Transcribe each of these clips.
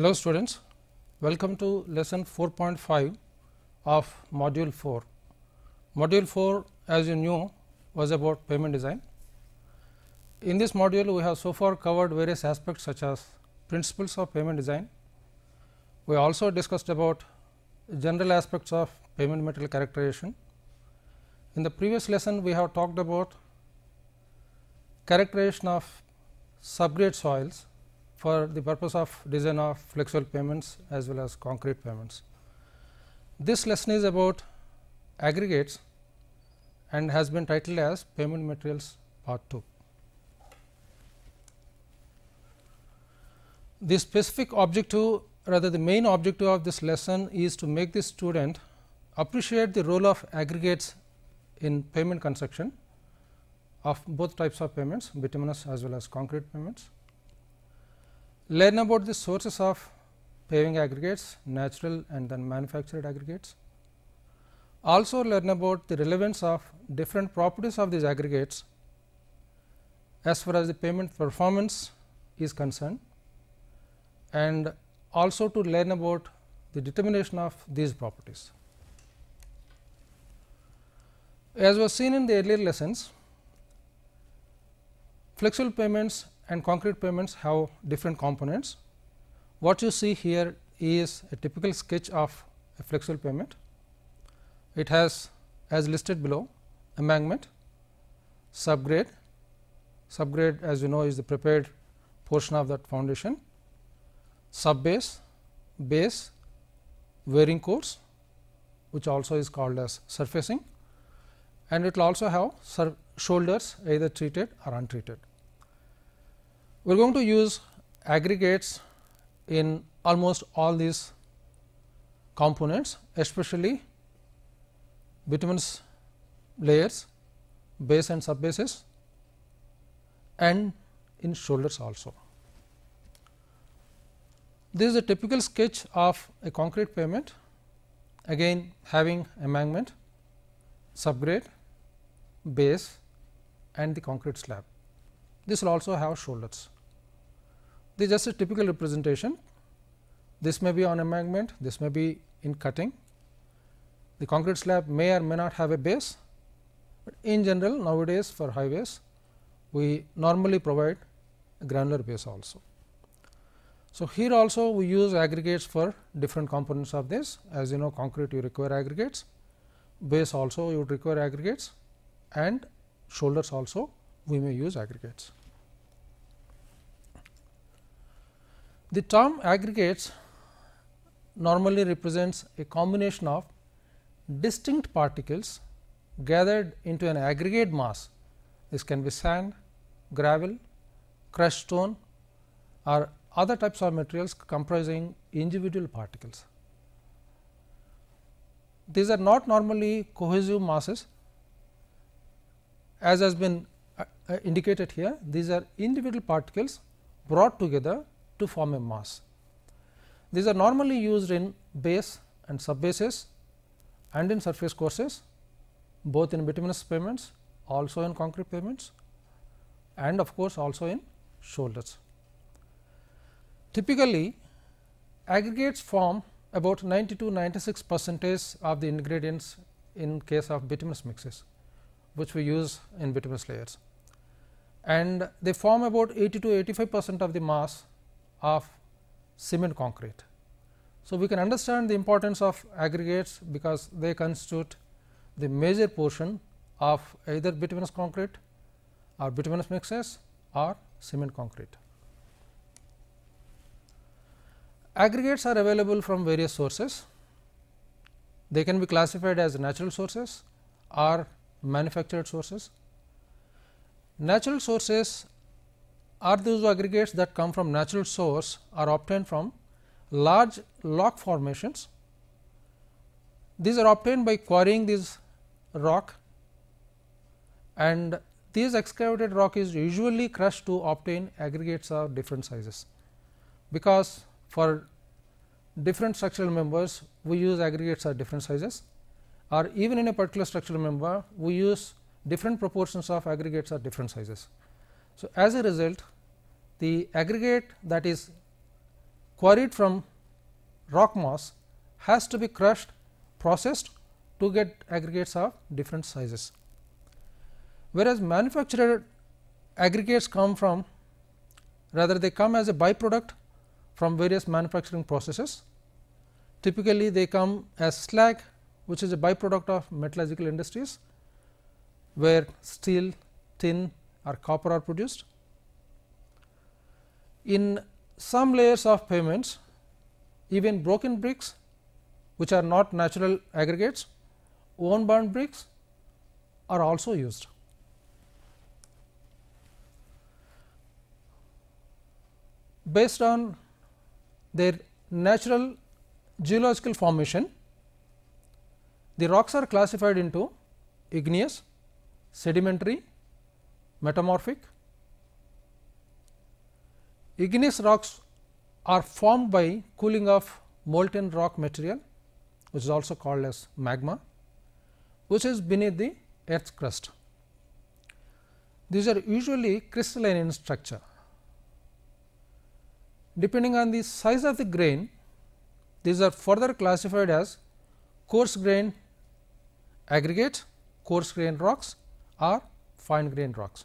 Hello students, welcome to lesson 4.5 of module 4. Module 4 as you knew was about payment design. In this module we have so far covered various aspects such as principles of payment design. We also discussed about general aspects of payment material characterization. In the previous lesson we have talked about characterization of subgrade soils for the purpose of design of flexible payments as well as concrete payments. This lesson is about aggregates and has been titled as payment materials part 2. The specific objective rather the main objective of this lesson is to make the student appreciate the role of aggregates in payment construction of both types of payments bituminous as well as concrete payments learn about the sources of paving aggregates, natural and then manufactured aggregates. Also learn about the relevance of different properties of these aggregates as far as the payment performance is concerned and also to learn about the determination of these properties. As was seen in the earlier lessons, flexible payments and concrete pavements have different components. What you see here is a typical sketch of a flexible pavement. It has as listed below embankment, subgrade, subgrade as you know is the prepared portion of that foundation, subbase, base, wearing course which also is called as surfacing and it will also have shoulders either treated or untreated. We are going to use aggregates in almost all these components especially bitumen's layers, base and subbases, and in shoulders also. This is a typical sketch of a concrete pavement again having embankment, subgrade, base and the concrete slab this will also have shoulders. This is just a typical representation. This may be on embankment, this may be in cutting. The concrete slab may or may not have a base, but in general nowadays for highways, we normally provide a granular base also. So, here also we use aggregates for different components of this as you know concrete you require aggregates, base also you would require aggregates and shoulders also we may use aggregates. The term aggregates normally represents a combination of distinct particles gathered into an aggregate mass. This can be sand, gravel, crushed stone or other types of materials comprising individual particles. These are not normally cohesive masses as has been uh, uh, indicated here. These are individual particles brought together to form a mass. These are normally used in base and subbases and in surface courses both in bituminous pavements, also in concrete pavements and of course, also in shoulders. Typically, aggregates form about 90 to 96 percentage of the ingredients in case of bituminous mixes, which we use in bituminous layers. And they form about 80 to 85 percent of the mass of cement concrete. So, we can understand the importance of aggregates because they constitute the major portion of either bituminous concrete or bituminous mixes or cement concrete. Aggregates are available from various sources. They can be classified as natural sources or manufactured sources. Natural sources are those aggregates that come from natural source are obtained from large rock formations. These are obtained by quarrying this rock and this excavated rock is usually crushed to obtain aggregates of different sizes. Because for different structural members we use aggregates of different sizes or even in a particular structural member we use different proportions of aggregates of different sizes. So, as a result the aggregate that is quarried from rock mass has to be crushed processed to get aggregates of different sizes. Whereas, manufactured aggregates come from rather they come as a byproduct from various manufacturing processes. Typically, they come as slag which is a byproduct of metallurgical industries where steel, tin, or copper are produced. In some layers of pavements, even broken bricks which are not natural aggregates, own bound bricks are also used. Based on their natural geological formation, the rocks are classified into igneous, sedimentary, metamorphic. Igneous rocks are formed by cooling of molten rock material which is also called as magma which is beneath the earth's crust. These are usually crystalline in structure. Depending on the size of the grain, these are further classified as coarse grain aggregate, coarse grain rocks or fine grain rocks.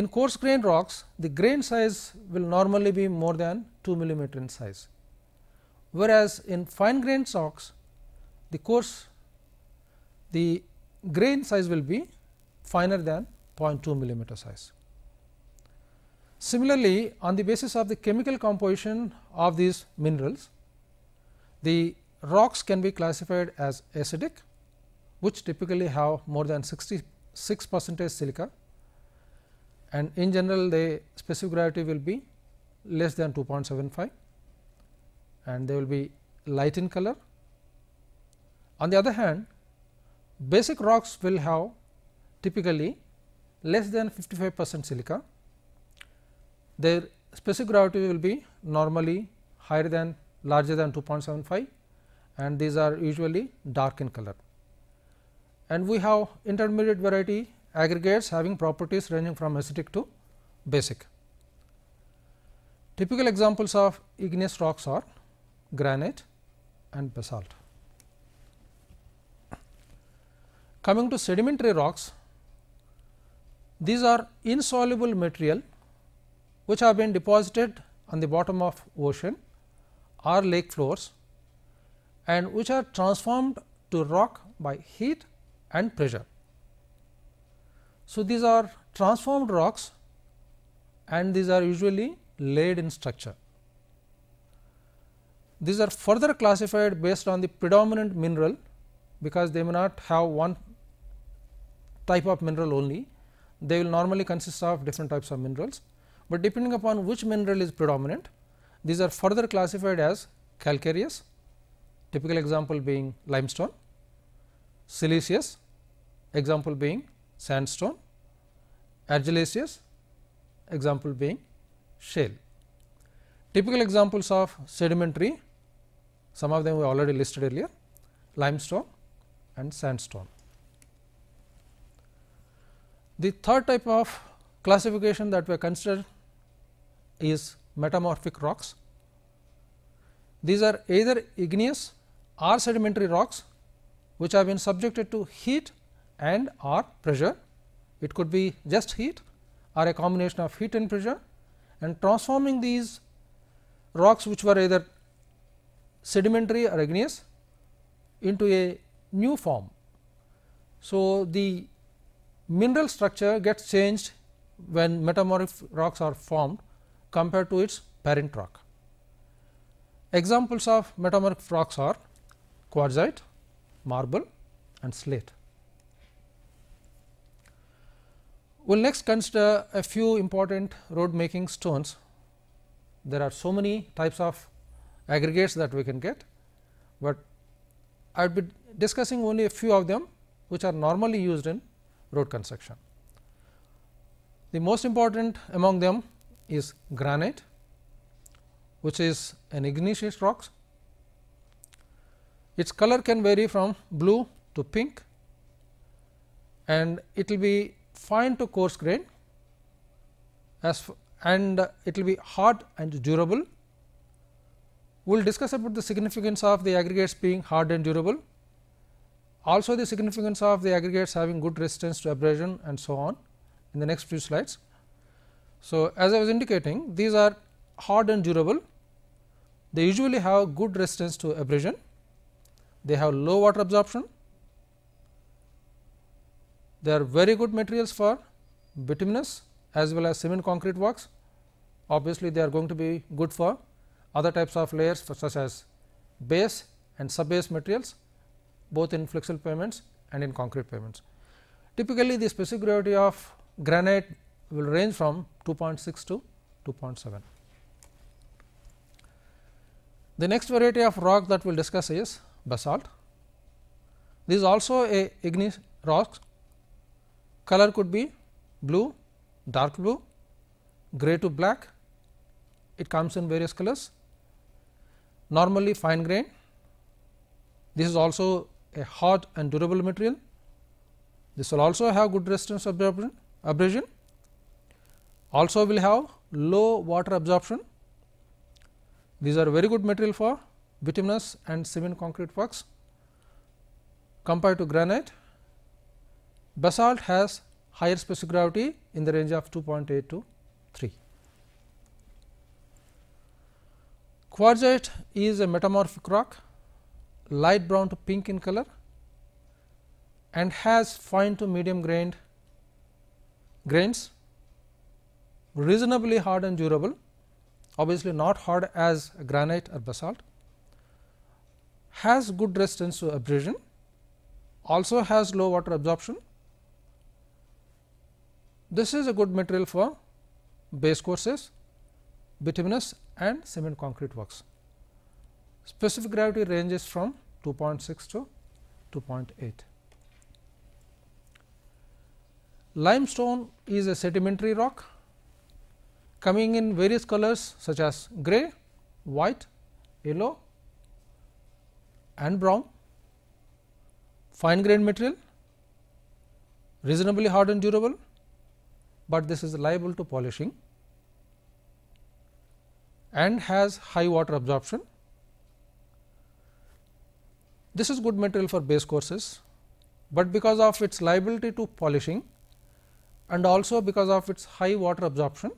In coarse grain rocks, the grain size will normally be more than 2 millimeter in size, whereas in fine grain rocks, the coarse the grain size will be finer than 0.2 millimeter size. Similarly, on the basis of the chemical composition of these minerals, the rocks can be classified as acidic, which typically have more than 66 percentage silica and in general the specific gravity will be less than 2.75 and they will be light in color. On the other hand, basic rocks will have typically less than 55 percent silica. Their specific gravity will be normally higher than larger than 2.75 and these are usually dark in color. And we have intermediate variety aggregates having properties ranging from acidic to basic. Typical examples of igneous rocks are granite and basalt. Coming to sedimentary rocks, these are insoluble material which have been deposited on the bottom of ocean or lake floors and which are transformed to rock by heat and pressure. So, these are transformed rocks and these are usually laid in structure. These are further classified based on the predominant mineral because they may not have one type of mineral only. They will normally consist of different types of minerals, but depending upon which mineral is predominant, these are further classified as calcareous, typical example being limestone, siliceous, example being sandstone argillaceous example being shale. Typical examples of sedimentary some of them we already listed earlier limestone and sandstone. The third type of classification that we consider is metamorphic rocks. These are either igneous or sedimentary rocks which have been subjected to heat and or pressure it could be just heat or a combination of heat and pressure and transforming these rocks which were either sedimentary or igneous into a new form. So, the mineral structure gets changed when metamorphic rocks are formed compared to its parent rock. Examples of metamorphic rocks are quartzite, marble and slate. We will next consider a few important road making stones. There are so many types of aggregates that we can get, but I will be discussing only a few of them which are normally used in road construction. The most important among them is granite which is an igneous rock. Its color can vary from blue to pink and it will be fine to coarse grain as and it will be hard and durable. We will discuss about the significance of the aggregates being hard and durable, also the significance of the aggregates having good resistance to abrasion and so on in the next few slides. So, as I was indicating these are hard and durable, they usually have good resistance to abrasion, they have low water absorption, they are very good materials for bituminous as well as cement concrete works. Obviously, they are going to be good for other types of layers such as base and sub-base materials both in flexural pavements and in concrete pavements. Typically, the specific gravity of granite will range from 2.6 to 2.7. The next variety of rock that we will discuss is basalt. This is also a igneous rock color could be blue, dark blue, gray to black, it comes in various colors. Normally fine grain, this is also a hard and durable material. This will also have good resistance absorption, abrasion, also will have low water absorption. These are very good material for bituminous and cement concrete works compared to granite basalt has higher specific gravity in the range of 2.8 to 3. Quartzite is a metamorphic rock, light brown to pink in color and has fine to medium grained grains, reasonably hard and durable, obviously not hard as granite or basalt, has good resistance to abrasion, also has low water absorption this is a good material for base courses, bituminous and cement concrete works. Specific gravity ranges from 2.6 to 2.8. Limestone is a sedimentary rock coming in various colors such as grey, white, yellow and brown, fine grained material, reasonably hard and durable, but this is liable to polishing and has high water absorption. This is good material for base courses, but because of its liability to polishing and also because of its high water absorption,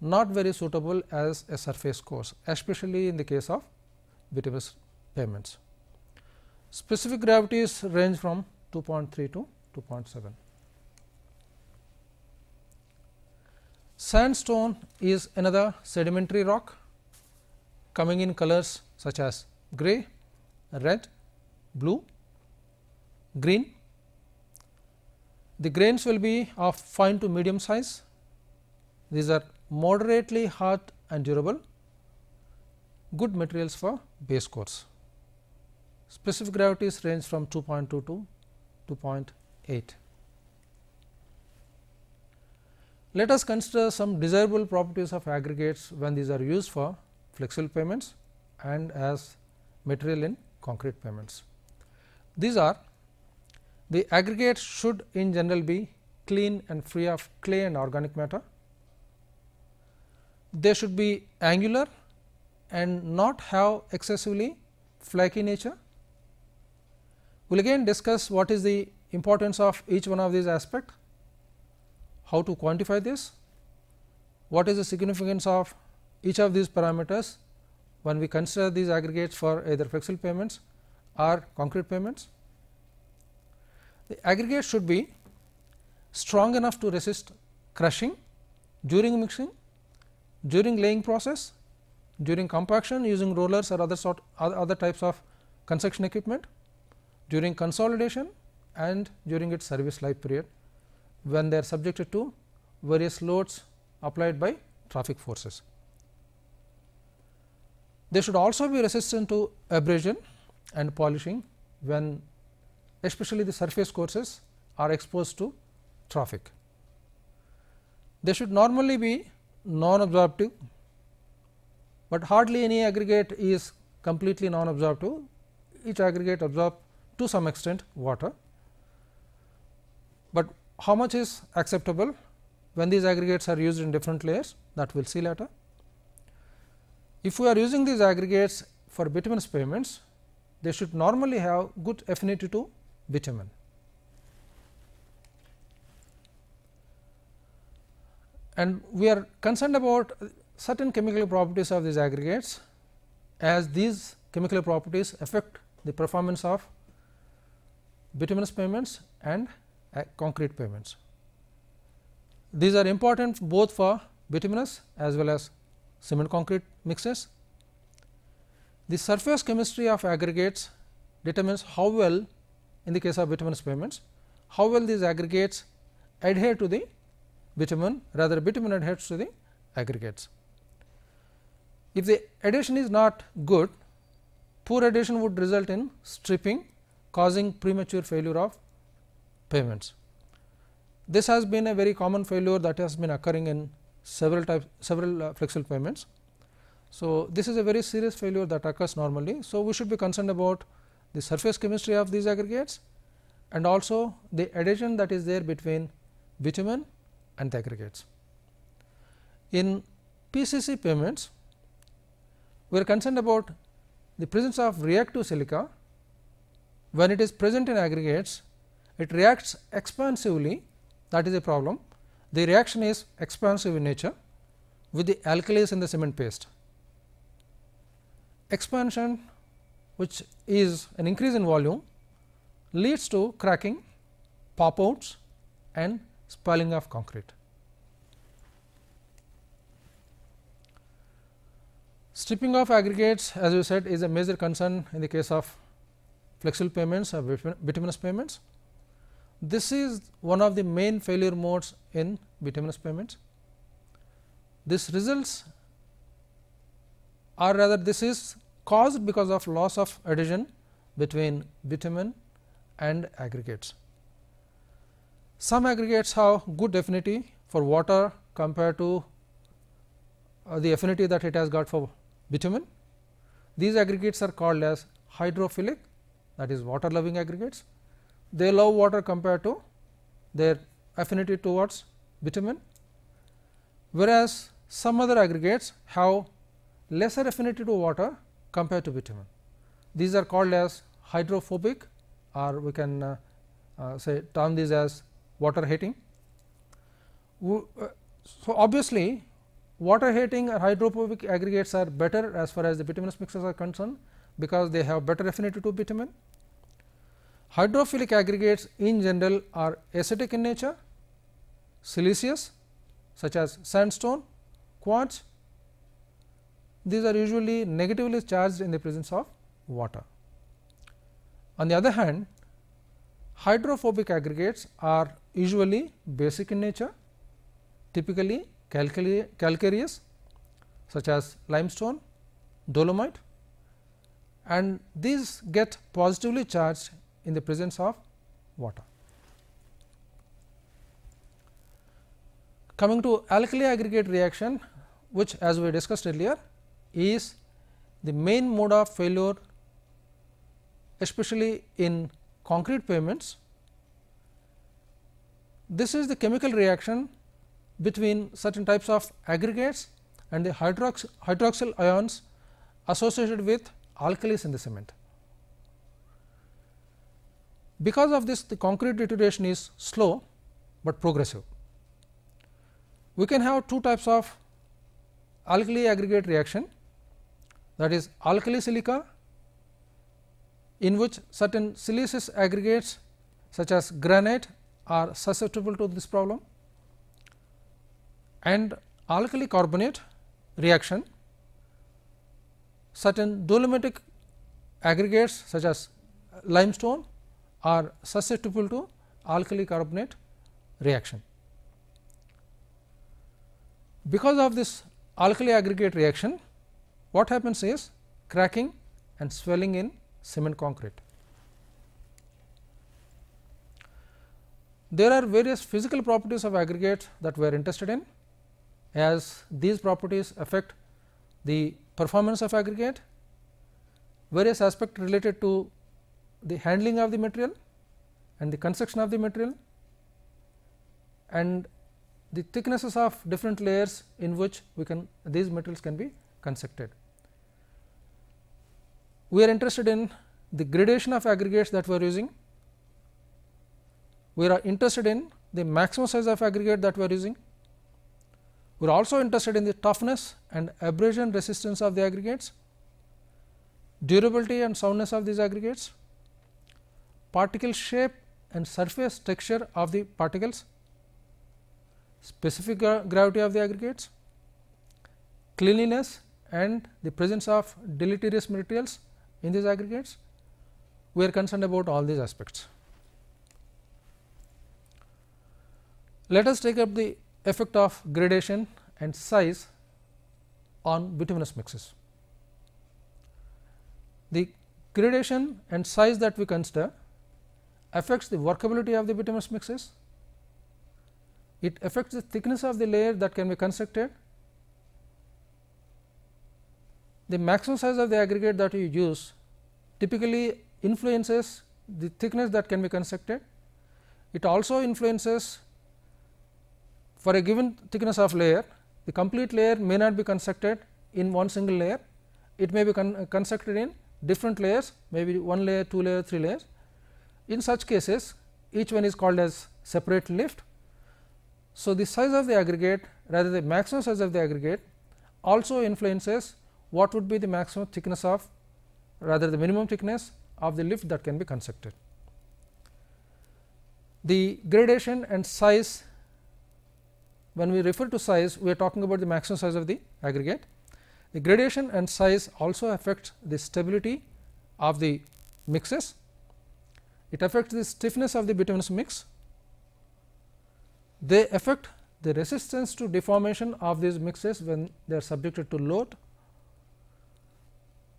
not very suitable as a surface course, especially in the case of bituminous pavements. Specific gravities range from 2.3 to 2.7. Sandstone is another sedimentary rock coming in colors such as gray, red, blue, green. The grains will be of fine to medium size. These are moderately hard and durable, good materials for base courses. Specific gravities range from 2.2 to 2.8. Let us consider some desirable properties of aggregates when these are used for flexible payments and as material in concrete payments. These are the aggregates should in general be clean and free of clay and organic matter. They should be angular and not have excessively flaky nature. We will again discuss what is the importance of each one of these aspects how to quantify this? What is the significance of each of these parameters when we consider these aggregates for either flexible payments or concrete payments? The aggregate should be strong enough to resist crushing during mixing, during laying process, during compaction using rollers or other sort other types of construction equipment, during consolidation and during its service life period when they are subjected to various loads applied by traffic forces. They should also be resistant to abrasion and polishing when especially the surface courses are exposed to traffic. They should normally be non-absorptive, but hardly any aggregate is completely non-absorptive. Each aggregate absorbs to some extent water, but how much is acceptable when these aggregates are used in different layers that we will see later. If we are using these aggregates for bituminous pavements, they should normally have good affinity to bitumen. And we are concerned about certain chemical properties of these aggregates as these chemical properties affect the performance of bituminous pavements and uh, concrete pavements. These are important both for bituminous as well as cement concrete mixes. The surface chemistry of aggregates determines how well in the case of bituminous pavements, how well these aggregates adhere to the bitumen rather bitumen adheres to the aggregates. If the adhesion is not good, poor adhesion would result in stripping causing premature failure of payments. This has been a very common failure that has been occurring in several types, several uh, flexible payments. So, this is a very serious failure that occurs normally. So, we should be concerned about the surface chemistry of these aggregates and also the adhesion that is there between bitumen and the aggregates. In PCC payments, we are concerned about the presence of reactive silica when it is present in aggregates it reacts expansively that is a problem. The reaction is expansive in nature with the alkalis in the cement paste. Expansion which is an increase in volume leads to cracking, pop outs and spalling of concrete. Stripping of aggregates as we said is a major concern in the case of flexible pavements or bituminous pavements. This is one of the main failure modes in bituminous pavements. This results or rather this is caused because of loss of adhesion between bitumen and aggregates. Some aggregates have good affinity for water compared to uh, the affinity that it has got for bitumen. These aggregates are called as hydrophilic that is water loving aggregates they love water compared to their affinity towards bitumen, whereas some other aggregates have lesser affinity to water compared to bitumen. These are called as hydrophobic or we can uh, uh, say term these as water hating. Uh, so, obviously, water hating or hydrophobic aggregates are better as far as the bituminous mixtures are concerned, because they have better affinity to bitumen Hydrophilic aggregates in general are acidic in nature, siliceous such as sandstone, quartz. These are usually negatively charged in the presence of water. On the other hand, hydrophobic aggregates are usually basic in nature, typically calcareous such as limestone, dolomite and these get positively charged in the presence of water. Coming to alkali aggregate reaction which as we discussed earlier is the main mode of failure especially in concrete pavements. This is the chemical reaction between certain types of aggregates and the hydrox hydroxyl ions associated with alkalis in the cement. Because of this the concrete deterioration is slow, but progressive. We can have two types of alkali aggregate reaction that is alkali silica in which certain siliceous aggregates such as granite are susceptible to this problem and alkali carbonate reaction certain dolomitic aggregates such as limestone are susceptible to alkali carbonate reaction. Because of this alkali aggregate reaction, what happens is cracking and swelling in cement concrete. There are various physical properties of aggregate that we are interested in as these properties affect the performance of aggregate, various aspects related to the handling of the material and the construction of the material and the thicknesses of different layers in which we can these materials can be constructed. We are interested in the gradation of aggregates that we are using. We are interested in the maximum size of aggregate that we are using. We are also interested in the toughness and abrasion resistance of the aggregates, durability and soundness of these aggregates, particle shape and surface texture of the particles, specific gra gravity of the aggregates, cleanliness and the presence of deleterious materials in these aggregates. We are concerned about all these aspects. Let us take up the effect of gradation and size on bituminous mixes. The gradation and size that we consider affects the workability of the bituminous mixes, it affects the thickness of the layer that can be constructed, the maximum size of the aggregate that you use typically influences the thickness that can be constructed. It also influences for a given thickness of layer, the complete layer may not be constructed in one single layer, it may be con constructed in different layers, maybe one layer, two layer, three layers. In such cases, each one is called as separate lift. So, the size of the aggregate rather the maximum size of the aggregate also influences what would be the maximum thickness of rather the minimum thickness of the lift that can be constructed. The gradation and size when we refer to size we are talking about the maximum size of the aggregate. The gradation and size also affects the stability of the mixes it affects the stiffness of the bituminous mix. They affect the resistance to deformation of these mixes when they are subjected to load.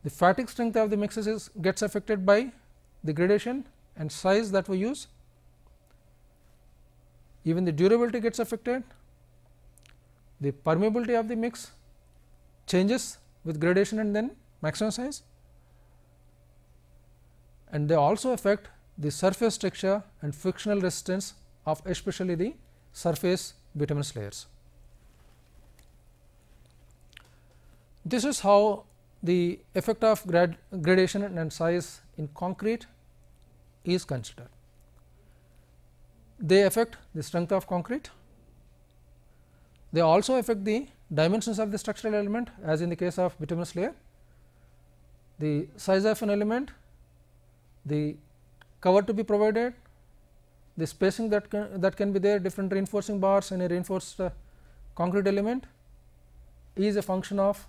The fatigue strength of the mixes is gets affected by the gradation and size that we use. Even the durability gets affected, the permeability of the mix changes with gradation and then maximum size and they also affect the surface texture and frictional resistance of especially the surface bituminous layers. This is how the effect of grad gradation and size in concrete is considered. They affect the strength of concrete, they also affect the dimensions of the structural element as in the case of bituminous layer, the size of an element, the cover to be provided, the spacing that can, that can be there, different reinforcing bars and a reinforced uh, concrete element is a function of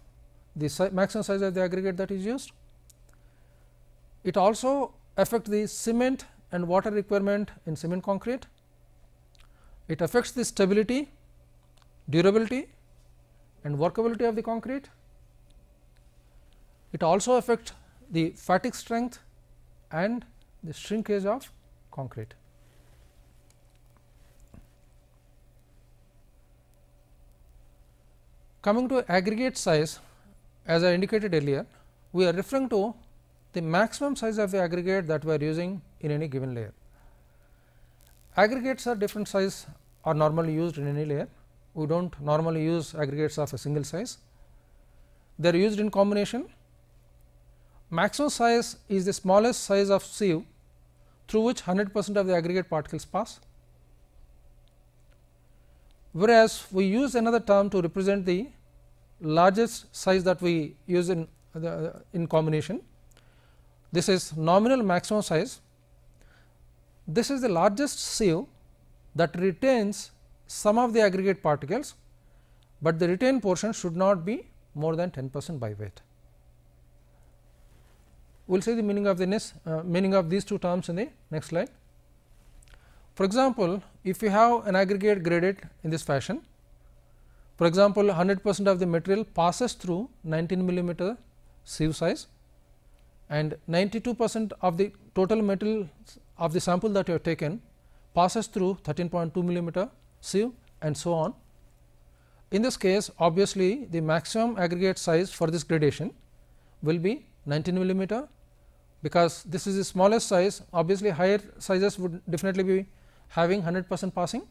the si maximum size of the aggregate that is used. It also affects the cement and water requirement in cement concrete. It affects the stability, durability and workability of the concrete. It also affects the fatigue strength and the shrinkage of concrete. Coming to aggregate size as I indicated earlier, we are referring to the maximum size of the aggregate that we are using in any given layer. Aggregates are different size are normally used in any layer. We do not normally use aggregates of a single size. They are used in combination. Maximum size is the smallest size of sieve through which 100 percent of the aggregate particles pass. Whereas, we use another term to represent the largest size that we use in uh, the, in combination. This is nominal maximum size. This is the largest sieve that retains some of the aggregate particles, but the retained portion should not be more than 10 percent by weight we will see the meaning of the uh, meaning of these two terms in the next slide. For example, if you have an aggregate graded in this fashion, for example, 100 percent of the material passes through 19 millimeter sieve size and 92 percent of the total metal of the sample that you have taken passes through 13.2 millimeter sieve and so on. In this case, obviously, the maximum aggregate size for this gradation will be 19 millimeter because this is the smallest size obviously higher sizes would definitely be having 100 percent passing.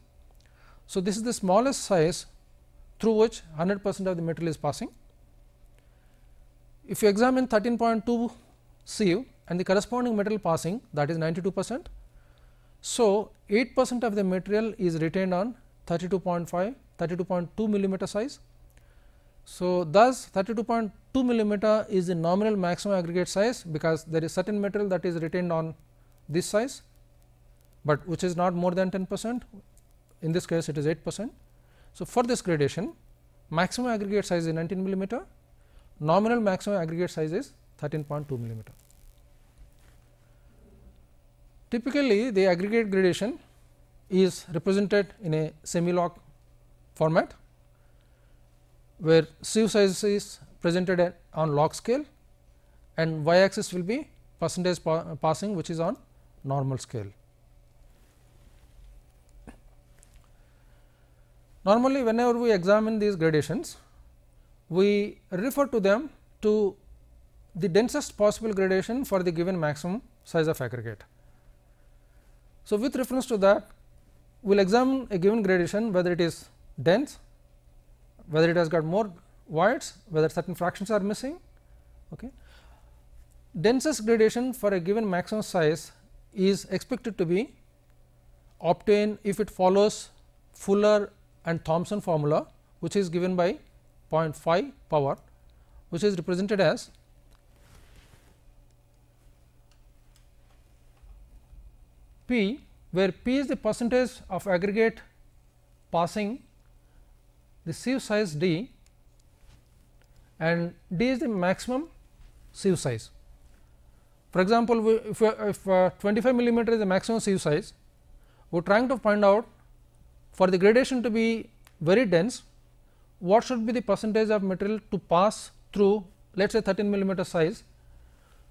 So, this is the smallest size through which 100 percent of the material is passing. If you examine 13.2 sieve and the corresponding metal passing that is 92 percent. So, 8 percent of the material is retained on 32.5, 32.2 millimeter size so, thus 32.2 millimeter is the nominal maximum aggregate size because there is certain material that is retained on this size, but which is not more than 10 percent in this case it is 8 percent. So, for this gradation maximum aggregate size is 19 millimeter, nominal maximum aggregate size is 13.2 millimeter. Typically, the aggregate gradation is represented in a semi-log format where sieve size is presented on log scale and y axis will be percentage pa passing which is on normal scale. Normally, whenever we examine these gradations, we refer to them to the densest possible gradation for the given maximum size of aggregate. So, with reference to that, we will examine a given gradation whether it is dense whether it has got more voids, whether certain fractions are missing. Okay. Densest gradation for a given maximum size is expected to be obtained if it follows Fuller and Thomson formula which is given by 0.5 power which is represented as P where P is the percentage of aggregate passing the sieve size d and d is the maximum sieve size. For example, we, if, uh, if uh, 25 millimeter is the maximum sieve size, we are trying to find out for the gradation to be very dense, what should be the percentage of material to pass through let us say 13 millimeter size.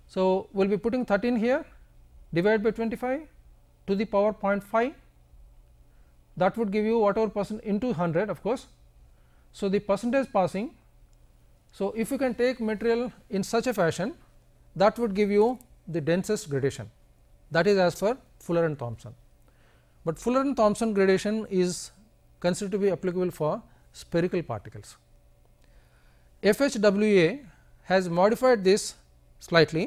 So, we will be putting 13 here divided by 25 to the power 0.5 that would give you whatever percent into 100 of course so, the percentage passing. So, if you can take material in such a fashion that would give you the densest gradation that is as per Fuller and Thompson. But Fuller and Thompson gradation is considered to be applicable for spherical particles. FHWA has modified this slightly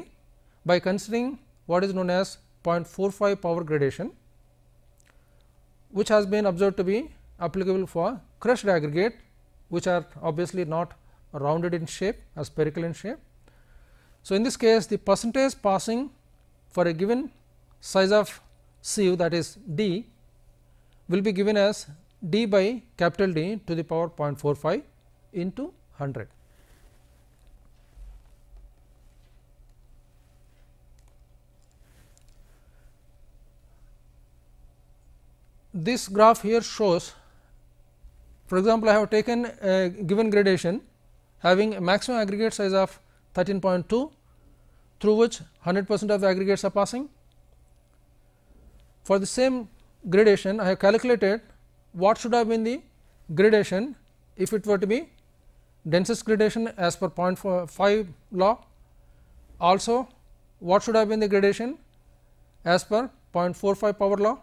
by considering what is known as 0.45 power gradation which has been observed to be applicable for crushed aggregate which are obviously not rounded in shape or spherical in shape. So, in this case the percentage passing for a given size of sieve that is d will be given as d by capital D to the power 0.45 into 100. This graph here shows for example, I have taken a uh, given gradation having a maximum aggregate size of 13.2 through which 100 percent of the aggregates are passing. For the same gradation, I have calculated what should have been the gradation if it were to be densest gradation as per 0.5 law. Also, what should have been the gradation as per 0.45 power law.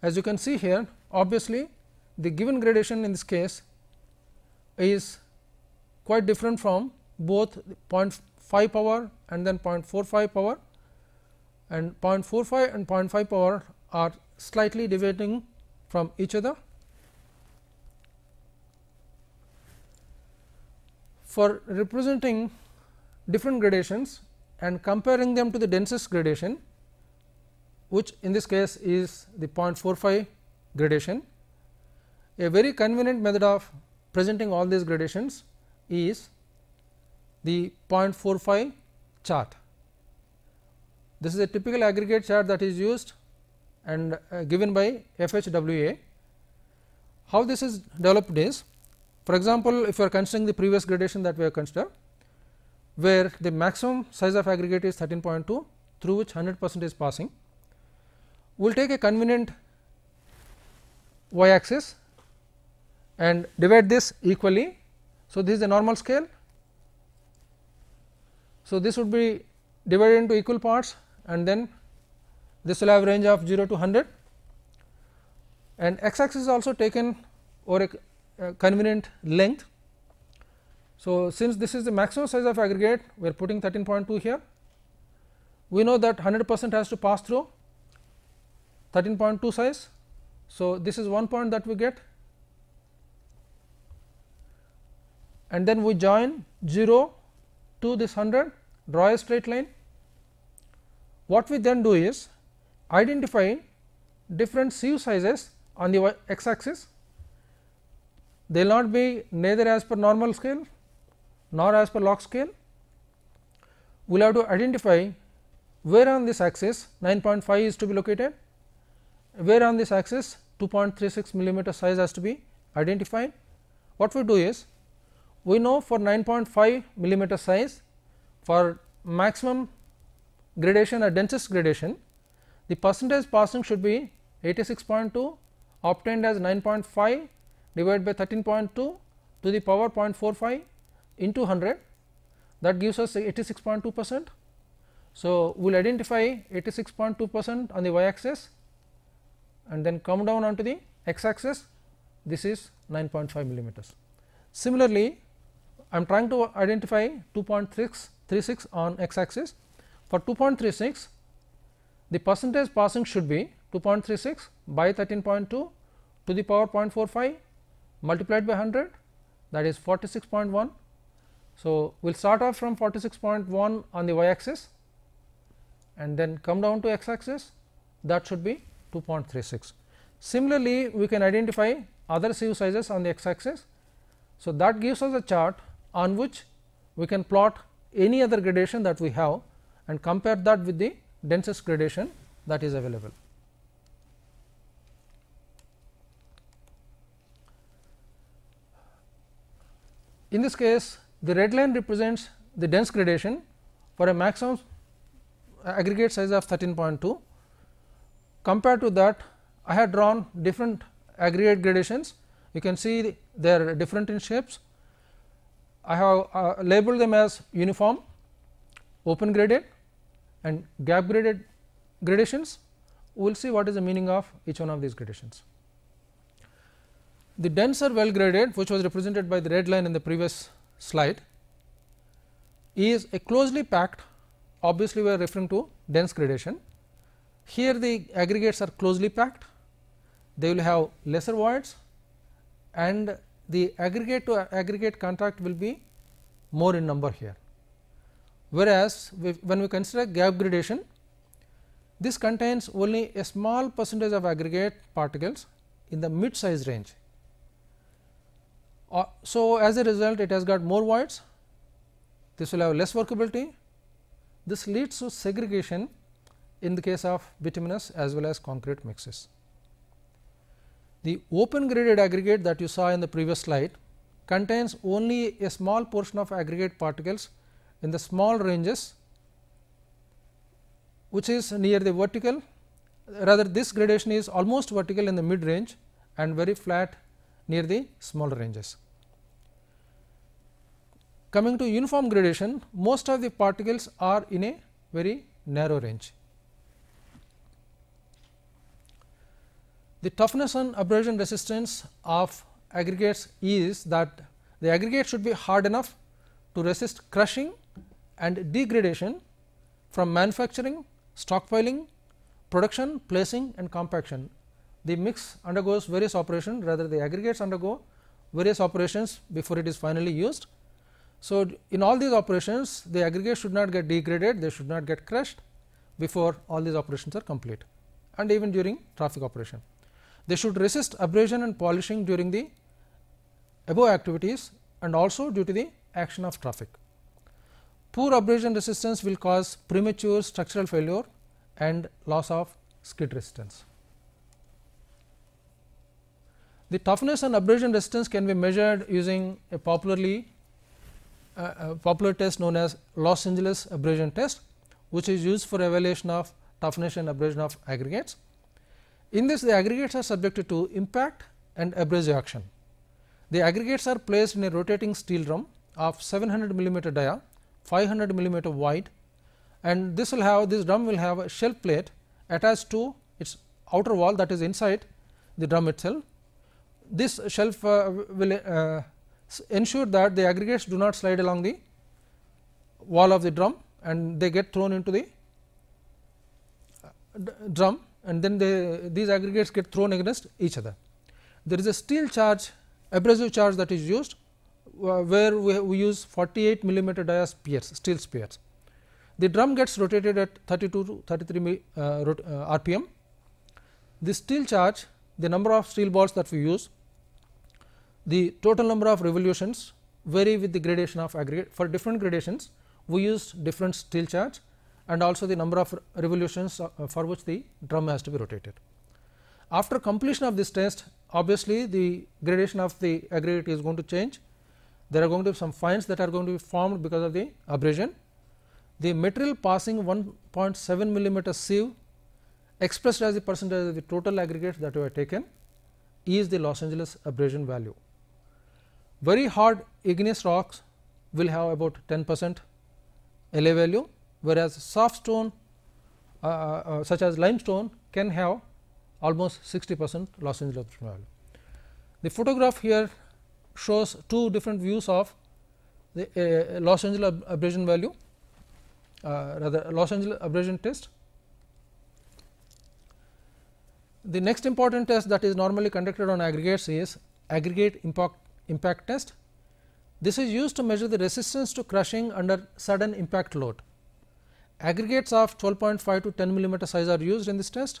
As you can see here, obviously, the given gradation in this case is quite different from both 0.5 power and then 0.45 power and 0.45 and 0.5 power are slightly deviating from each other. For representing different gradations and comparing them to the densest gradation, which in this case is the 0.45 gradation, a very convenient method of presenting all these gradations is the 0.45 chart. This is a typical aggregate chart that is used and uh, given by FHWA. How this is developed is, for example, if you are considering the previous gradation that we have considered, where the maximum size of aggregate is 13.2 through which 100 percent is passing. We will take a convenient y axis and divide this equally. So, this is a normal scale. So, this would be divided into equal parts and then this will have range of 0 to 100 and x axis is also taken or a, a convenient length. So, since this is the maximum size of aggregate we are putting 13.2 here. We know that 100 percent has to pass through 13.2 size. So, this is one point that we get and then we join 0 to this 100 draw a straight line. What we then do is identify different sieve sizes on the x axis. They will not be neither as per normal scale nor as per log scale. We will have to identify where on this axis 9.5 is to be located, where on this axis 2.36 millimeter size has to be identified. What we do is we know for 9.5 millimeter size for maximum gradation or densest gradation the percentage passing should be 86.2 obtained as 9.5 divided by 13.2 to the power 0.45 into 100 that gives us 86.2 percent. So, we will identify 86.2 percent on the y axis and then come down onto the x axis this is 9.5 millimeters. Similarly, I am trying to identify 2.36 on x axis. For 2.36, the percentage passing should be 2.36 by 13.2 to the power 0.45 multiplied by 100 that is 46.1. So, we will start off from 46.1 on the y axis and then come down to x axis that should be 2.36. Similarly, we can identify other sieve sizes on the x axis. So, that gives us a chart on which we can plot any other gradation that we have and compare that with the densest gradation that is available. In this case, the red line represents the dense gradation for a maximum aggregate size of 13.2. Compared to that, I had drawn different aggregate gradations. You can see they are different in shapes I have uh, labeled them as uniform, open graded and gap graded gradations. We will see what is the meaning of each one of these gradations. The denser well graded which was represented by the red line in the previous slide is a closely packed obviously we are referring to dense gradation. Here the aggregates are closely packed, they will have lesser voids and the aggregate to aggregate contact will be more in number here. Whereas, when we consider gap gradation, this contains only a small percentage of aggregate particles in the mid size range. Uh, so, as a result it has got more voids, this will have less workability. This leads to segregation in the case of bituminous as well as concrete mixes. The open graded aggregate that you saw in the previous slide contains only a small portion of aggregate particles in the small ranges which is near the vertical rather this gradation is almost vertical in the mid range and very flat near the small ranges. Coming to uniform gradation most of the particles are in a very narrow range. The toughness and abrasion resistance of aggregates is that the aggregate should be hard enough to resist crushing and degradation from manufacturing, stockpiling, production, placing and compaction. The mix undergoes various operations rather the aggregates undergo various operations before it is finally used. So, in all these operations the aggregate should not get degraded, they should not get crushed before all these operations are complete and even during traffic operation. They should resist abrasion and polishing during the above activities and also due to the action of traffic. Poor abrasion resistance will cause premature structural failure and loss of skid resistance. The toughness and abrasion resistance can be measured using a popularly uh, a popular test known as Los Angeles abrasion test, which is used for evaluation of toughness and abrasion of aggregates. In this the aggregates are subjected to impact and abrasive action. The aggregates are placed in a rotating steel drum of 700 millimeter dia, 500 millimeter wide and this will have this drum will have a shelf plate attached to its outer wall that is inside the drum itself. This shelf uh, will uh, ensure that the aggregates do not slide along the wall of the drum and they get thrown into the uh, drum and then these aggregates get thrown against each other. There is a steel charge abrasive charge that is used uh, where we, we, use 48 millimeter dia spears steel spears. The drum gets rotated at 32 to 33 uh, rot, uh, rpm. The steel charge the number of steel balls that we use the total number of revolutions vary with the gradation of aggregate for different gradations we use different steel charge and also the number of revolutions uh, for which the drum has to be rotated. After completion of this test, obviously the gradation of the aggregate is going to change. There are going to be some fines that are going to be formed because of the abrasion. The material passing 1.7 millimeter sieve expressed as the percentage of the total aggregate that were taken is the Los Angeles abrasion value. Very hard igneous rocks will have about 10 percent LA value whereas soft stone uh, uh, uh, such as limestone can have almost 60 percent Los Angeles value. The photograph here shows two different views of the uh, Los Angeles abrasion value uh, rather Los Angeles abrasion test. The next important test that is normally conducted on aggregates is aggregate impact, impact test. This is used to measure the resistance to crushing under sudden impact load aggregates of 12.5 to 10 millimeter size are used in this test.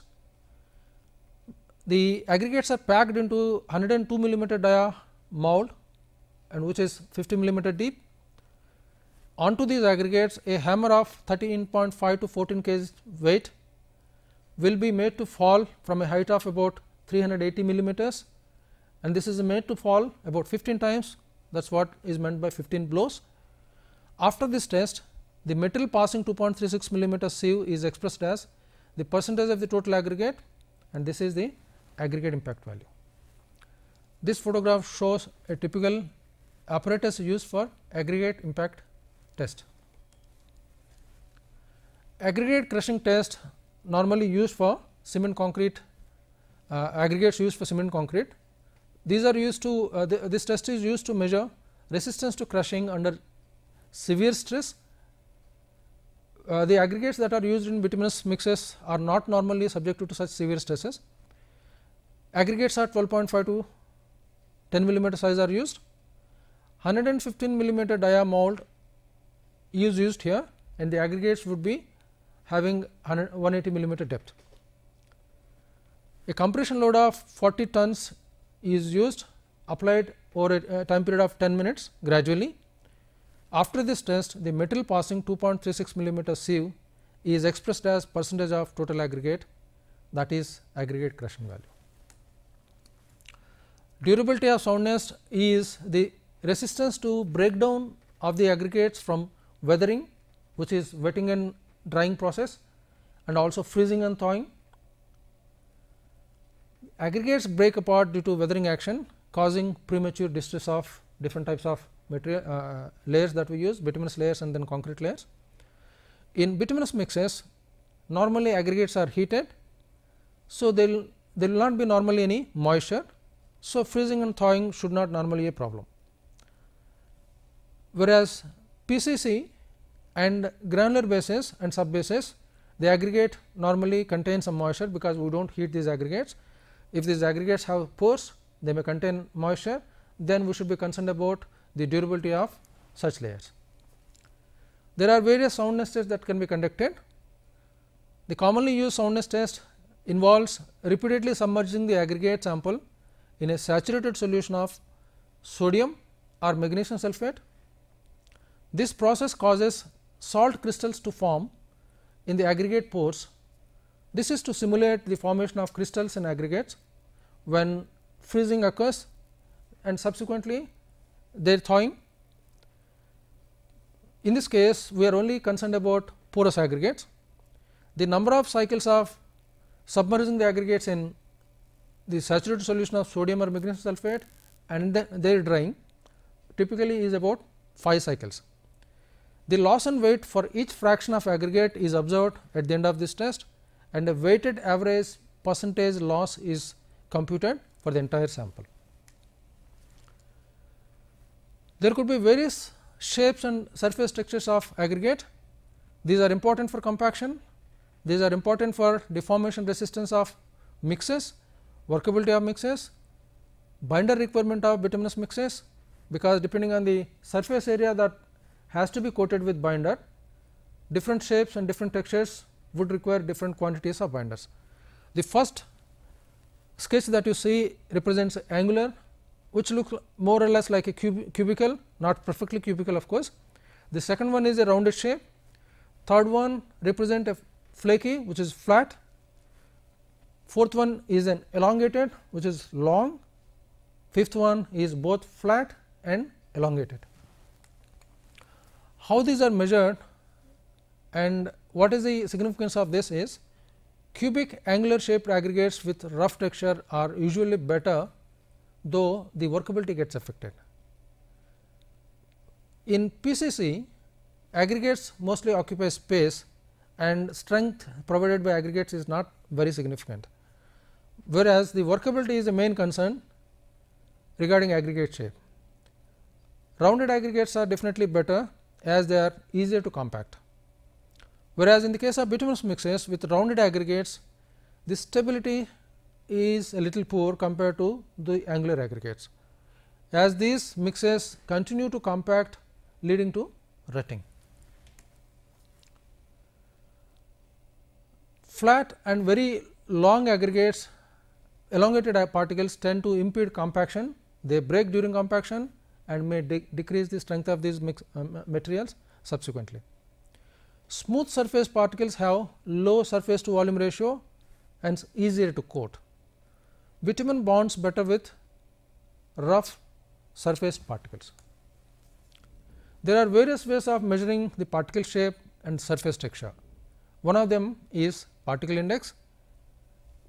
The aggregates are packed into 102 millimeter dia mold and which is 50 millimeter deep. Onto these aggregates a hammer of 13.5 to 14 kg weight will be made to fall from a height of about 380 millimeters and this is made to fall about 15 times that is what is meant by 15 blows. After this test the metal passing 2.36 millimeter sieve is expressed as the percentage of the total aggregate and this is the aggregate impact value. This photograph shows a typical apparatus used for aggregate impact test. Aggregate crushing test normally used for cement concrete uh, aggregates used for cement concrete. These are used to uh, th this test is used to measure resistance to crushing under severe stress uh, the aggregates that are used in bituminous mixes are not normally subjected to such severe stresses. Aggregates are 12.5 to 10 millimeter size are used. 115 millimeter dia mold is used here and the aggregates would be having 180 millimeter depth. A compression load of 40 tons is used applied over a time period of 10 minutes gradually after this test, the metal passing 2.36 millimeter sieve is expressed as percentage of total aggregate that is aggregate crushing value. Durability of soundness is the resistance to breakdown of the aggregates from weathering which is wetting and drying process and also freezing and thawing. Aggregates break apart due to weathering action causing premature distress of different types of material uh, layers that we use bituminous layers and then concrete layers. In bituminous mixes normally aggregates are heated. So, there will there will not be normally any moisture. So, freezing and thawing should not normally be a problem. Whereas, PCC and granular bases and sub bases the aggregate normally contains some moisture because we do not heat these aggregates. If these aggregates have pores they may contain moisture then we should be concerned about the durability of such layers. There are various soundness tests that can be conducted. The commonly used soundness test involves repeatedly submerging the aggregate sample in a saturated solution of sodium or magnesium sulphate. This process causes salt crystals to form in the aggregate pores. This is to simulate the formation of crystals in aggregates when freezing occurs and subsequently their thawing. In this case, we are only concerned about porous aggregates. The number of cycles of submerging the aggregates in the saturated solution of sodium or magnesium sulphate and the, their drying typically is about 5 cycles. The loss in weight for each fraction of aggregate is observed at the end of this test and a weighted average percentage loss is computed for the entire sample. There could be various shapes and surface structures of aggregate. These are important for compaction, these are important for deformation resistance of mixes, workability of mixes, binder requirement of bituminous mixes, because depending on the surface area that has to be coated with binder, different shapes and different textures would require different quantities of binders. The first sketch that you see represents angular which looks more or less like a cub cubicle, not perfectly cubical of course. The second one is a rounded shape, third one represent a flaky which is flat, fourth one is an elongated which is long, fifth one is both flat and elongated. How these are measured and what is the significance of this is cubic angular shaped aggregates with rough texture are usually better though the workability gets affected. In PCC aggregates mostly occupy space and strength provided by aggregates is not very significant, whereas the workability is the main concern regarding aggregate shape. Rounded aggregates are definitely better as they are easier to compact, whereas in the case of bituminous mixes with rounded aggregates the stability is a little poor compared to the angular aggregates. As these mixes continue to compact leading to rutting. Flat and very long aggregates elongated particles tend to impede compaction, they break during compaction and may de decrease the strength of these mix, uh, materials subsequently. Smooth surface particles have low surface to volume ratio and easier to coat. Bitumen bonds better with rough surface particles. There are various ways of measuring the particle shape and surface texture. One of them is particle index.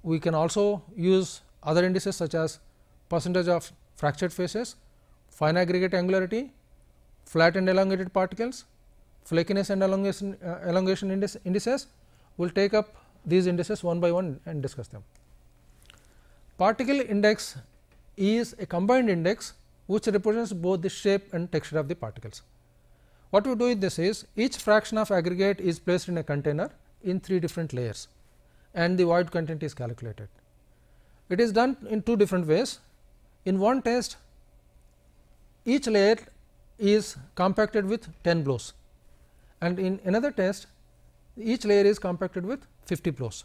We can also use other indices such as percentage of fractured faces, fine aggregate angularity, flat and elongated particles, flakiness and elongation, uh, elongation indices. We will take up these indices one by one and discuss them. Particle index is a combined index which represents both the shape and texture of the particles. What we do with this is each fraction of aggregate is placed in a container in three different layers and the void content is calculated. It is done in two different ways. In one test, each layer is compacted with 10 blows and in another test, each layer is compacted with 50 blows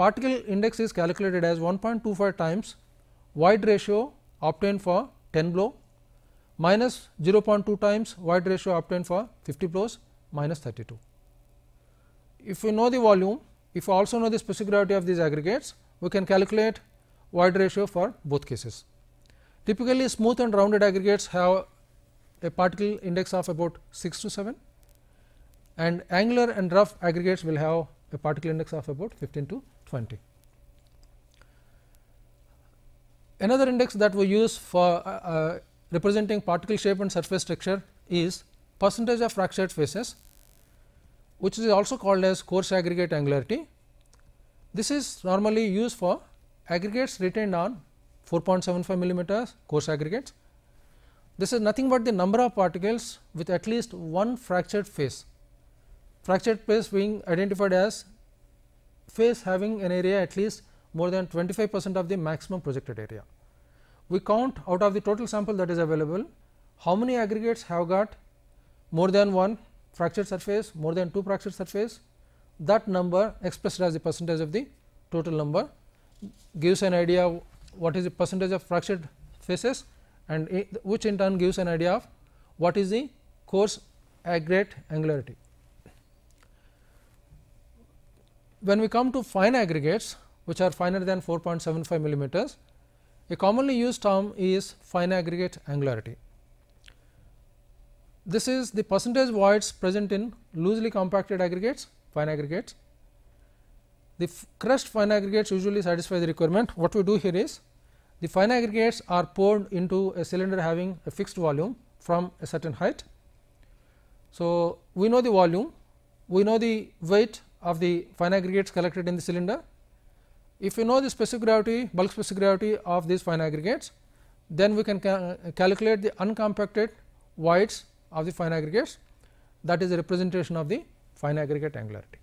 particle index is calculated as 1.25 times void ratio obtained for 10 blow minus 0.2 times void ratio obtained for 50 blows minus 32. If we know the volume, if we also know the specific gravity of these aggregates, we can calculate void ratio for both cases. Typically, smooth and rounded aggregates have a particle index of about 6 to 7 and angular and rough aggregates will have a particle index of about 15 to 20. Another index that we use for uh, uh, representing particle shape and surface texture is percentage of fractured faces, which is also called as coarse aggregate angularity. This is normally used for aggregates retained on 4.75 millimeters coarse aggregates. This is nothing but the number of particles with at least one fractured face, fractured face being identified as face having an area at least more than 25 percent of the maximum projected area. We count out of the total sample that is available, how many aggregates have got more than one fractured surface, more than two fractured surface, that number expressed as the percentage of the total number gives an idea of what is the percentage of fractured faces and which in turn gives an idea of what is the coarse aggregate angularity. When we come to fine aggregates, which are finer than 4.75 millimeters, a commonly used term is fine aggregate angularity. This is the percentage voids present in loosely compacted aggregates, fine aggregates. The crushed fine aggregates usually satisfy the requirement. What we do here is, the fine aggregates are poured into a cylinder having a fixed volume from a certain height. So, we know the volume, we know the weight of the fine aggregates collected in the cylinder. If you know the specific gravity, bulk specific gravity of these fine aggregates, then we can ca calculate the uncompacted voids of the fine aggregates that is the representation of the fine aggregate angularity.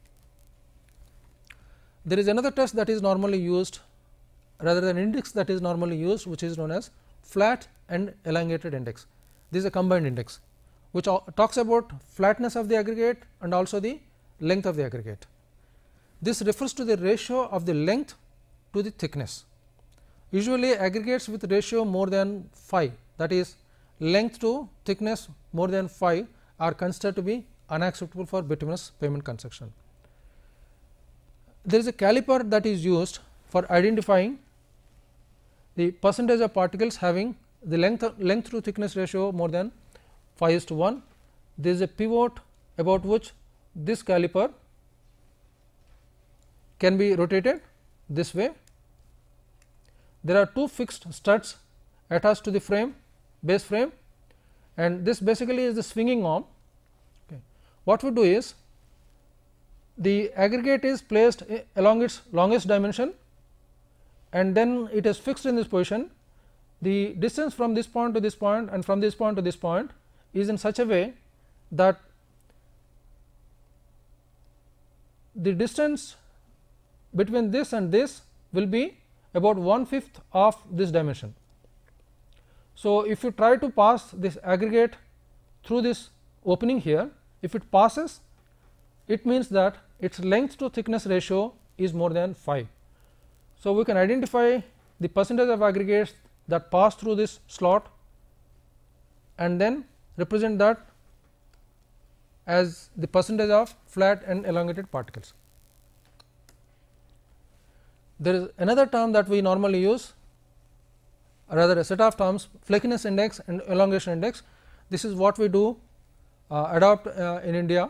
There is another test that is normally used rather than index that is normally used which is known as flat and elongated index. This is a combined index which talks about flatness of the aggregate and also the length of the aggregate. This refers to the ratio of the length to the thickness. Usually aggregates with ratio more than 5 that is length to thickness more than 5 are considered to be unacceptable for bituminous pavement construction. There is a caliper that is used for identifying the percentage of particles having the length length to thickness ratio more than 5 is to 1. There is a pivot about which this caliper can be rotated this way. There are two fixed studs attached to the frame base frame and this basically is the swinging arm. Okay. What we do is the aggregate is placed along its longest dimension and then it is fixed in this position. The distance from this point to this point and from this point to this point is in such a way that the distance between this and this will be about one fifth of this dimension. So, if you try to pass this aggregate through this opening here, if it passes it means that its length to thickness ratio is more than 5. So, we can identify the percentage of aggregates that pass through this slot and then represent that as the percentage of flat and elongated particles. There is another term that we normally use or rather a set of terms flakiness index and elongation index. This is what we do uh, adopt uh, in India.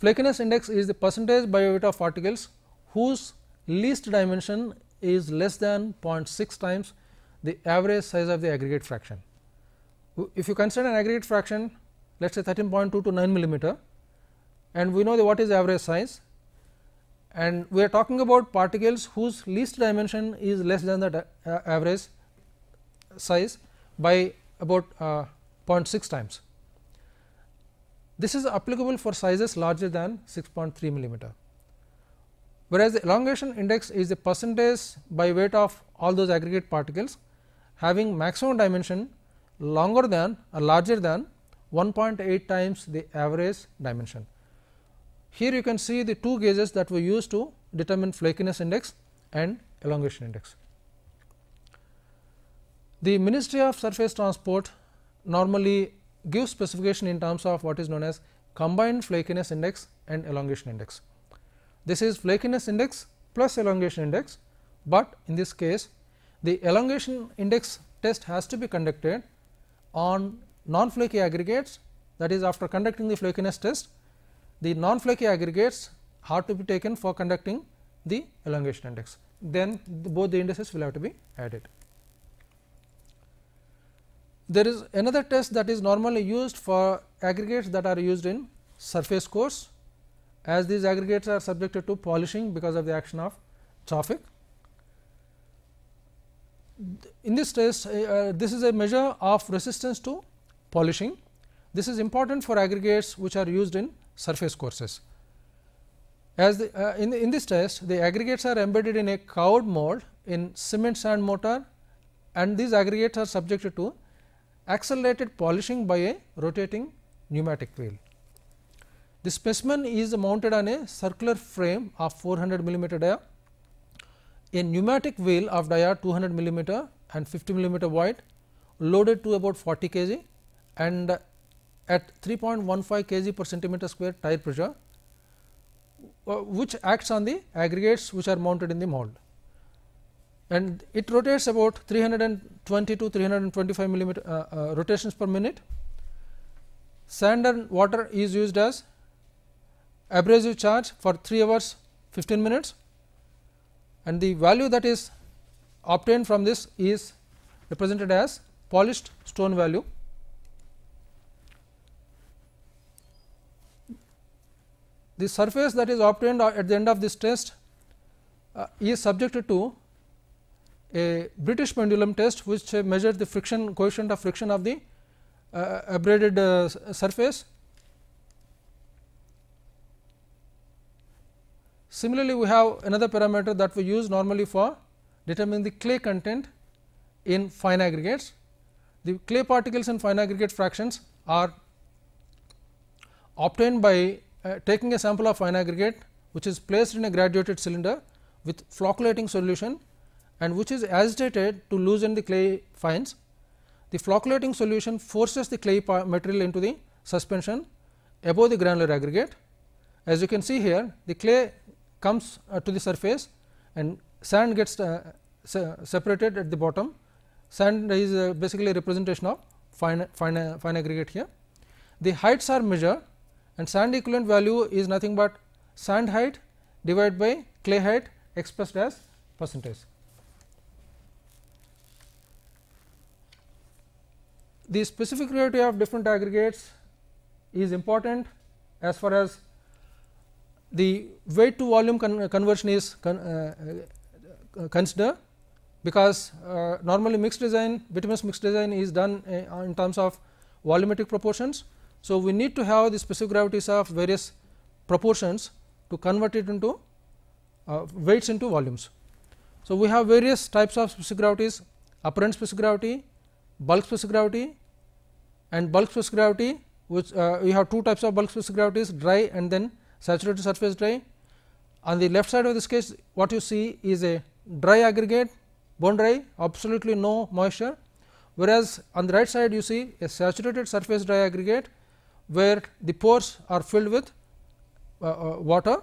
Flakiness index is the percentage by weight of particles whose least dimension is less than 0.6 times the average size of the aggregate fraction. If you consider an aggregate fraction let us say 13.2 to 9 millimeter and we know what is average size and we are talking about particles whose least dimension is less than the uh, average size by about uh, 0.6 times. This is applicable for sizes larger than 6.3 millimeter, whereas the elongation index is the percentage by weight of all those aggregate particles having maximum dimension longer than or larger than 1.8 times the average dimension. Here you can see the two gauges that we use to determine flakiness index and elongation index. The Ministry of Surface Transport normally gives specification in terms of what is known as combined flakiness index and elongation index. This is flakiness index plus elongation index, but in this case the elongation index test has to be conducted on non-flaky aggregates that is after conducting the flakiness test, the non-flaky aggregates are to be taken for conducting the elongation index. Then the both the indices will have to be added. There is another test that is normally used for aggregates that are used in surface cores as these aggregates are subjected to polishing because of the action of traffic. In this test, uh, this is a measure of resistance to polishing. This is important for aggregates which are used in surface courses. As the, uh, in, the, in this test, the aggregates are embedded in a cowed mold in cement sand mortar and these aggregates are subjected to accelerated polishing by a rotating pneumatic wheel. The specimen is mounted on a circular frame of 400 millimeter dia, a pneumatic wheel of dia 200 millimeter and 50 millimeter wide loaded to about 40 kg and at 3.15 kg per centimeter square tire pressure uh, which acts on the aggregates which are mounted in the mold and it rotates about 320 to 325 millimeter uh, uh, rotations per minute. Sand and water is used as abrasive charge for 3 hours 15 minutes and the value that is obtained from this is represented as polished stone value the surface that is obtained at the end of this test uh, is subjected to a British pendulum test which uh, measures the friction coefficient of friction of the uh, abraded uh, surface. Similarly, we have another parameter that we use normally for determining the clay content in fine aggregates. The clay particles in fine aggregate fractions are obtained by uh, taking a sample of fine aggregate which is placed in a graduated cylinder with flocculating solution and which is agitated to loosen the clay fines. The flocculating solution forces the clay material into the suspension above the granular aggregate. As you can see here, the clay comes uh, to the surface and sand gets uh, separated at the bottom. Sand is uh, basically a representation of fine, fine, fine aggregate here. The heights are measured and sand equivalent value is nothing but sand height divided by clay height expressed as percentage. The specific gravity of different aggregates is important as far as the weight to volume con conversion is con uh, uh, considered because uh, normally mixed design bituminous mixed design is done uh, in terms of volumetric proportions so, we need to have the specific gravities of various proportions to convert it into uh, weights into volumes. So, we have various types of specific gravities apparent specific gravity, bulk specific gravity and bulk specific gravity which uh, we have two types of bulk specific gravities dry and then saturated surface dry. On the left side of this case what you see is a dry aggregate bone dry absolutely no moisture whereas on the right side you see a saturated surface dry aggregate where the pores are filled with uh, uh, water.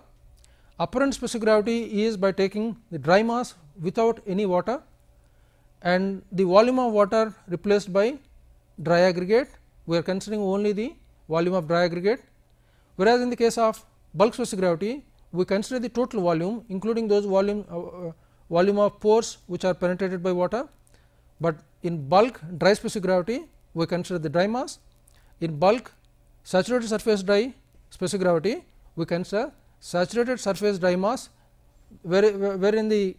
Apparent specific gravity is by taking the dry mass without any water and the volume of water replaced by dry aggregate. We are considering only the volume of dry aggregate, whereas in the case of bulk specific gravity, we consider the total volume including those volume uh, uh, volume of pores which are penetrated by water, but in bulk dry specific gravity we consider the dry mass, in bulk Saturated surface dry specific gravity. we consider saturated surface dry mass where, wherein the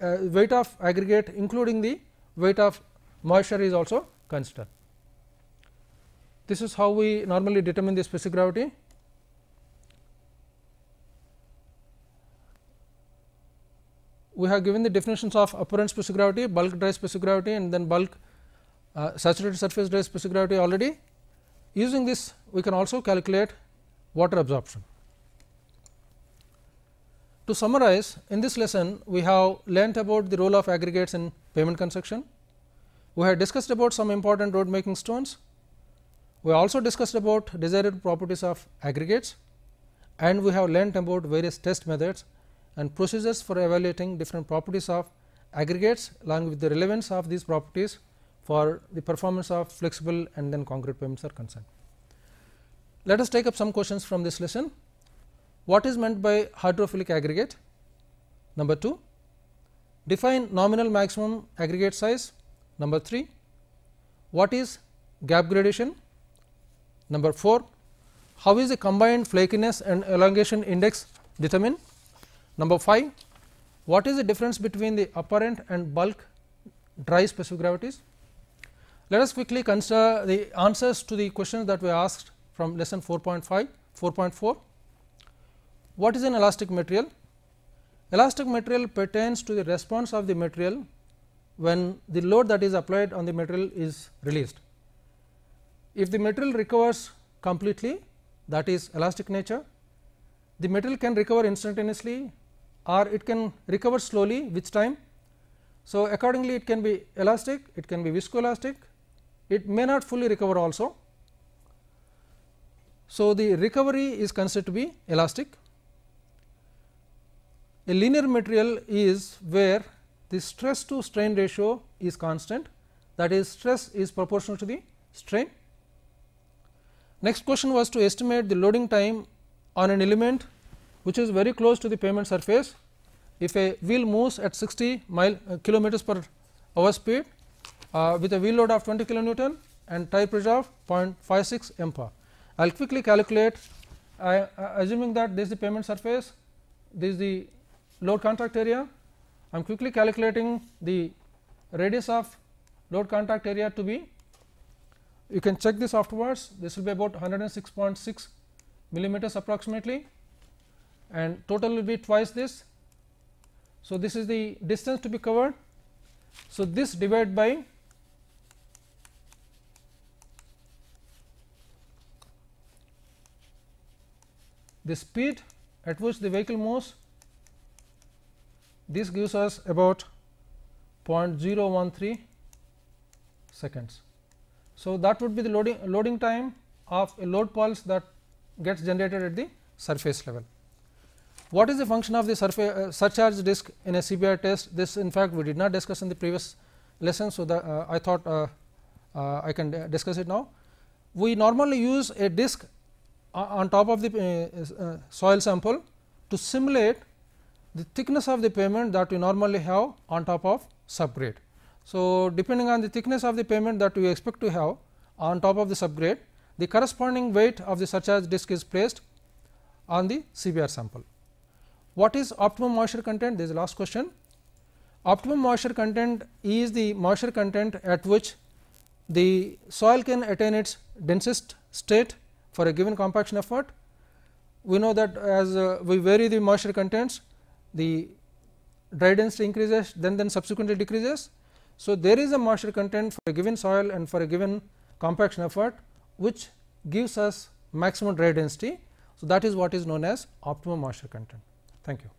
uh, weight of aggregate including the weight of moisture is also considered. This is how we normally determine the specific gravity. We have given the definitions of apparent specific gravity, bulk dry specific gravity and then bulk uh, saturated surface dry specific gravity already Using this we can also calculate water absorption. To summarize in this lesson we have learnt about the role of aggregates in pavement construction. We have discussed about some important road making stones. We also discussed about desired properties of aggregates and we have learnt about various test methods and procedures for evaluating different properties of aggregates along with the relevance of these properties for the performance of flexible and then concrete pavements are concerned. Let us take up some questions from this lesson. What is meant by hydrophilic aggregate? Number 2. Define nominal maximum aggregate size. Number 3. What is gap gradation? Number 4. How is the combined flakiness and elongation index determined? Number 5. What is the difference between the apparent and bulk dry specific gravities? Let us quickly consider the answers to the questions that were asked from lesson 4.5, 4.4. What is an elastic material? Elastic material pertains to the response of the material when the load that is applied on the material is released. If the material recovers completely that is elastic nature, the material can recover instantaneously or it can recover slowly with time. So, accordingly it can be elastic, it can be viscoelastic it may not fully recover also. So, the recovery is considered to be elastic. A linear material is where the stress to strain ratio is constant that is stress is proportional to the strain. Next question was to estimate the loading time on an element which is very close to the pavement surface. If a wheel moves at 60 mile uh, kilometers per hour speed, uh, with a wheel load of 20 kilonewton and tire pressure of 0.56 MPa. I will quickly calculate I, uh, assuming that this is the payment surface, this is the load contact area. I am quickly calculating the radius of load contact area to be you can check this afterwards this will be about 106.6 millimeters approximately and total will be twice this. So, this is the distance to be covered. So, this divided by the speed at which the vehicle moves this gives us about 0.013 seconds. So, that would be the loading loading time of a load pulse that gets generated at the surface level. What is the function of the surface uh, surcharge disk in a CBI test? This in fact, we did not discuss in the previous lesson. So, the, uh, I thought uh, uh I can uh, discuss it now. We normally use a disk on top of the uh, uh, soil sample to simulate the thickness of the pavement that we normally have on top of subgrade. So, depending on the thickness of the pavement that we expect to have on top of the subgrade, the corresponding weight of the surcharge disk is placed on the CBR sample. What is optimum moisture content? This is the last question. Optimum moisture content is the moisture content at which the soil can attain its densest state for a given compaction effort. We know that as uh, we vary the moisture contents, the dry density increases then then subsequently decreases. So, there is a moisture content for a given soil and for a given compaction effort which gives us maximum dry density. So, that is what is known as optimum moisture content. Thank you.